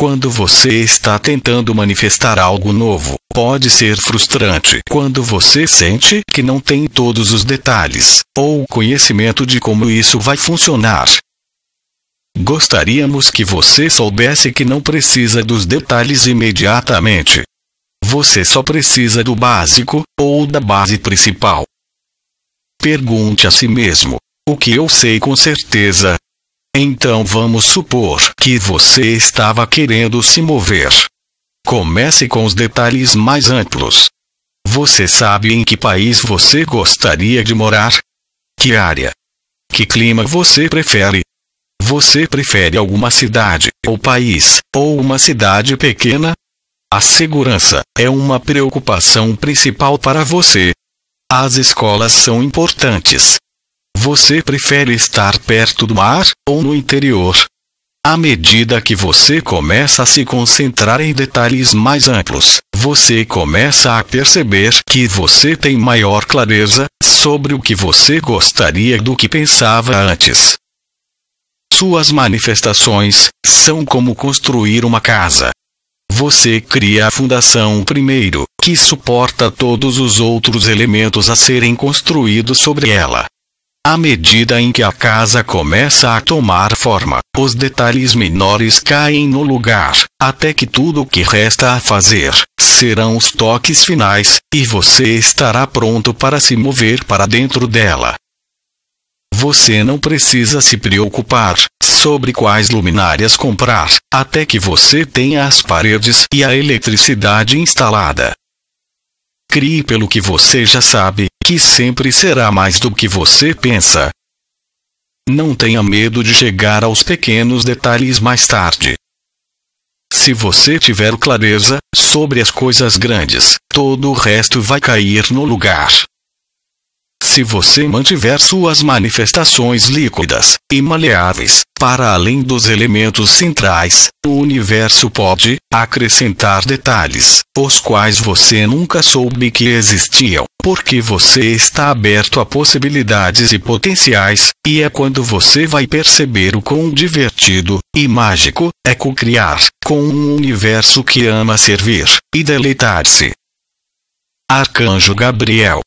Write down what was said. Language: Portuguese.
Quando você está tentando manifestar algo novo, pode ser frustrante quando você sente que não tem todos os detalhes ou conhecimento de como isso vai funcionar. Gostaríamos que você soubesse que não precisa dos detalhes imediatamente. Você só precisa do básico ou da base principal. Pergunte a si mesmo: o que eu sei com certeza então vamos supor que você estava querendo se mover. Comece com os detalhes mais amplos. Você sabe em que país você gostaria de morar? Que área? Que clima você prefere? Você prefere alguma cidade ou país, ou uma cidade pequena? A segurança é uma preocupação principal para você. As escolas são importantes, você prefere estar perto do mar ou no interior? À medida que você começa a se concentrar em detalhes mais amplos, você começa a perceber que você tem maior clareza sobre o que você gostaria do que pensava antes. Suas manifestações são como construir uma casa. Você cria a fundação primeiro, que suporta todos os outros elementos a serem construídos sobre ela, à medida em que a casa começa a tomar forma, os detalhes menores caem no lugar, até que tudo o que resta a fazer serão os toques finais, e você estará pronto para se mover para dentro dela. Você não precisa se preocupar sobre quais luminárias comprar, até que você tenha as paredes e a eletricidade instalada. Crie pelo que você já sabe que sempre será mais do que você pensa. Não tenha medo de chegar aos pequenos detalhes mais tarde. Se você tiver clareza sobre as coisas grandes, todo o resto vai cair no lugar. Se você mantiver suas manifestações líquidas e maleáveis, para além dos elementos centrais, o universo pode acrescentar detalhes, os quais você nunca soube que existiam, porque você está aberto a possibilidades e potenciais, e é quando você vai perceber o quão divertido e mágico é co-criar com um universo que ama servir e deleitar-se. Arcanjo Gabriel